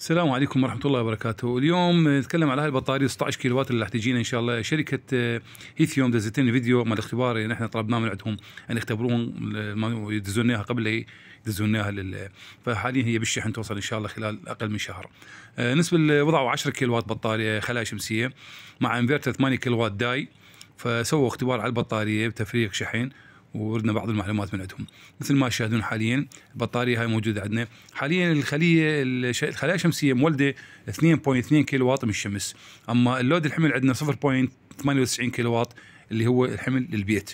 السلام عليكم ورحمة الله وبركاته، اليوم نتكلم على هاي البطارية 16 كيلو وات اللي راح تجينا ان شاء الله شركة هيثيوم دزتين فيديو مال الاختبار اللي نحن طلبناه من عندهم ان يختبرون آه، يدزون اياها قبل لا اياها لل فحاليا هي بالشحن توصل ان شاء الله خلال اقل من شهر. آه، بالنسبة وضعوا 10 كيلو وات بطارية خلايا شمسية مع انفيرتر 8 كيلو وات داي فسووا اختبار على البطارية بتفريغ شحن وردنا بعض المعلومات من عندهم مثل ما تشاهدون حاليا البطاريه هاي موجوده عندنا حاليا الخليه الخلايا الشمسيه مولده 2.2 كيلو واط من الشمس اما اللود الحمل عندنا 0.98 كيلو واط اللي هو الحمل للبيت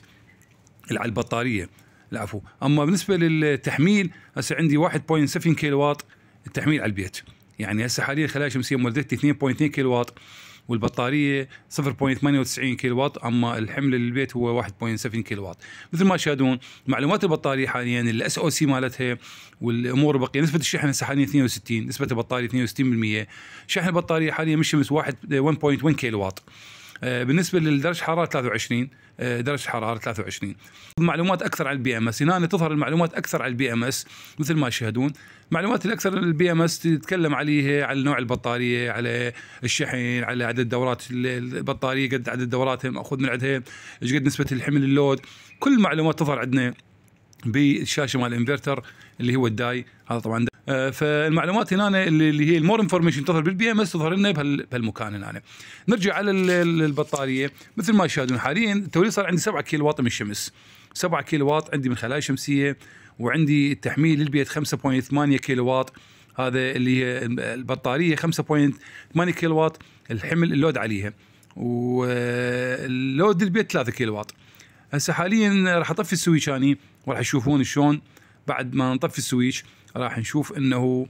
على البطاريه العفو اما بالنسبه للتحميل هسه عندي 1.7 كيلو واط التحميل على البيت يعني هسه حاليا الخلايا الشمسيه مولدتي 2.2 كيلو واط والبطاريه 0.98 كيلو واط اما الحمل للبيت هو 1.7 كيلو واط مثل ما تشاهدون معلومات البطاريه حاليا الاس او سي مالتها والامور البقيه نسبه الشحن هسه حاليا 62 نسبه البطاريه 62% شحن البطاريه حاليا مش 1.1 كيلو واط آه، بالنسبه للدرجه حراره 23 آه، درجه حراره 23 معلومات اكثر عن البي ام اس هنا تظهر المعلومات اكثر عن البي ام اس مثل ما تشاهدون معلومات الاكثر البي ام اس تتكلم عليها على نوع البطاريه على الشحن على عدد دورات البطاريه قد عدد دوراتها ماخوذ من عندها ايش قد نسبه الحمل اللود كل المعلومات تظهر عندنا بالشاشه مال الانفرتر اللي هو الداي هذا طبعا آه، فالمعلومات هنا اللي هي المور انفورميشن تظهر بالبي ام اس تظهر لنا بهالمكان هنا نرجع على البطاريه مثل ما تشاهدون حاليا التوليد صار عندي 7 كيلو واط من الشمس 7 كيلو واط عندي من خلايا شمسيه وعندي التحميل للبيت 5.8 كيلو واط هذا اللي هي البطاريه 5.8 كيلو واط الحمل اللود عليها واللود البيت 3 كيلو واط هسه حاليا راح اطفي السويتش اني وراح تشوفون شلون بعد ما نطفي السويتش راح نشوف انه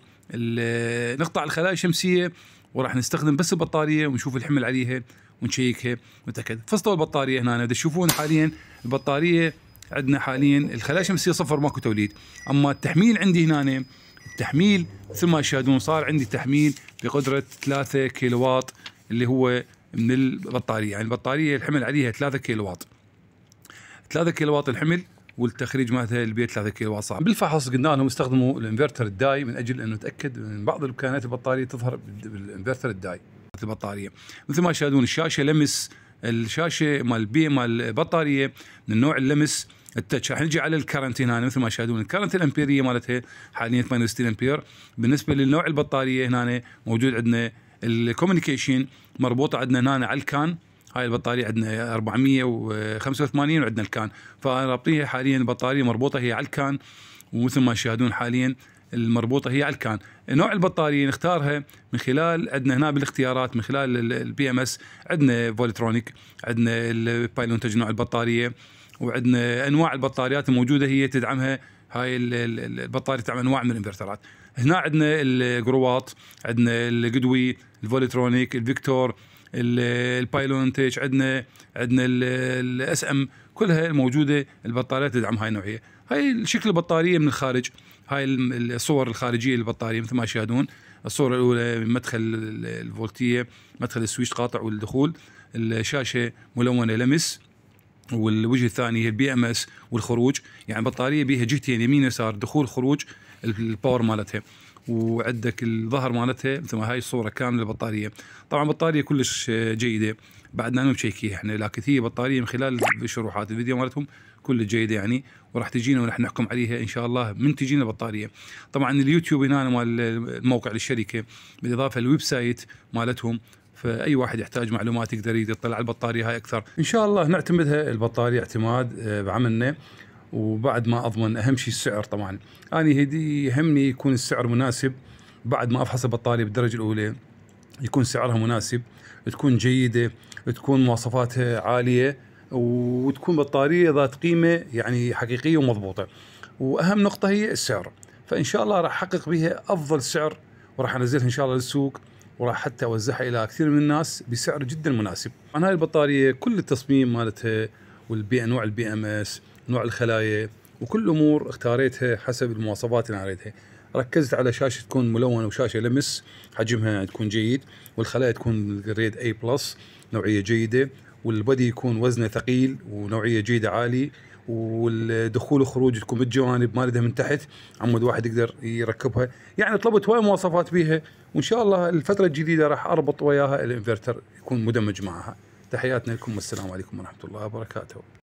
نقطع الخلايا الشمسيه وراح نستخدم بس البطاريه ونشوف الحمل عليها ونشيكها ونتاكد فصلوا البطاريه هنا تشوفون حاليا البطاريه عندنا حاليا الخلايا الشمسيه صفر ماكو توليد اما التحميل عندي هنا التحميل مثل ما تشاهدون صار عندي تحميل بقدره 3 كيلو واط اللي هو من البطاريه يعني البطاريه الحمل عليها 3 كيلو واط 3 كيلو واط الحمل والتخريج معناتها البيت 3 كيلو صعب بالفحص قلنا لهم استخدموا الانفرتر الداي من اجل انه نتاكد من بعض الامكانيات البطاريه تظهر بالانفرتر الداي البطاريه مثل ما تشاهدون الشاشه لمس الشاشه مال بي مال البطاريه من نوع اللمس التتش راح نجي على الكرنت هنا مثل ما تشاهدون الكرنت الامبيريه مالتها حاليا 68 امبير بالنسبه للنوع البطاريه هنا موجود عندنا الكوميونيكيشن مربوطه عندنا هنا على الكان هاي البطاريه عندنا 485 وعندنا الكان فرابطيها حاليا البطاريه مربوطه هي على الكان ومثل ما تشاهدون حاليا المربوطه هي على الكان نوع البطاريه نختارها من خلال عندنا هنا بالاختيارات من خلال البي ام اس عندنا فولترونيك عندنا البايلونتج نوع البطاريه وعندنا انواع البطاريات الموجوده هي تدعمها هاي البطاريه تدعم انواع من الانفرترات هنا عندنا الجروات عندنا القدوي الفولترونيك الفيكتور البايلون تيش عندنا عندنا الاس ام كلها موجوده البطاريات تدعم هاي النوعيه هاي شكل البطاريه من الخارج هاي الصور الخارجيه للبطاريه مثل ما تشاهدون الصوره الاولى من مدخل الفولتيه مدخل السويتش قاطع والدخول الشاشه ملونه لمس والوجه الثاني هي البي ام اس والخروج يعني بطاريه بيها جهتين يمين يسار دخول خروج الباور مالتها وعندك الظهر مالتها مثل ما هاي الصوره كامله البطاريه طبعا بطاريه كلش جيده بعدنا ما مشيكيه احنا لكن هي بطاريه من خلال شروحات الفيديو مالتهم كل جيده يعني وراح تجينا وراح نحكم عليها ان شاء الله من تجينا البطاريه طبعا اليوتيوب هنا مال الموقع للشركه بالاضافه للويب سايت مالتهم فاي واحد يحتاج معلومات يقدر يطلع على البطاريه هاي اكثر ان شاء الله نعتمدها البطاريه اعتماد آه، بعملنا وبعد ما اضمن اهم شيء السعر طبعا انا هدي يهمني يكون السعر مناسب بعد ما افحص البطاريه بالدرجه الاولى يكون سعرها مناسب تكون جيده تكون مواصفاتها عاليه وتكون بطاريه ذات قيمه يعني حقيقيه ومضبوطه واهم نقطه هي السعر فان شاء الله راح احقق بها افضل سعر وراح انزلها ان شاء الله للسوق وراح حتى اوزعها الى كثير من الناس بسعر جدا مناسب. عن هاي البطاريه كل التصميم مالتها والبي انواع البي ام اس نوع الخلايا وكل امور اختاريتها حسب المواصفات اللي اريدها ركزت على شاشه تكون ملونه وشاشه لمس حجمها تكون جيد والخلايا تكون جريد اي بلس نوعيه جيده والبدي يكون وزنه ثقيل ونوعيه جيده عالي والدخول وخروج تكون بالجوانب مالدها من تحت عمود واحد يقدر يركبها يعني طلبت وايد مواصفات بيها وان شاء الله الفتره الجديده راح اربط وياها الانفرتر يكون مدمج معها تحياتنا لكم والسلام عليكم ورحمه الله وبركاته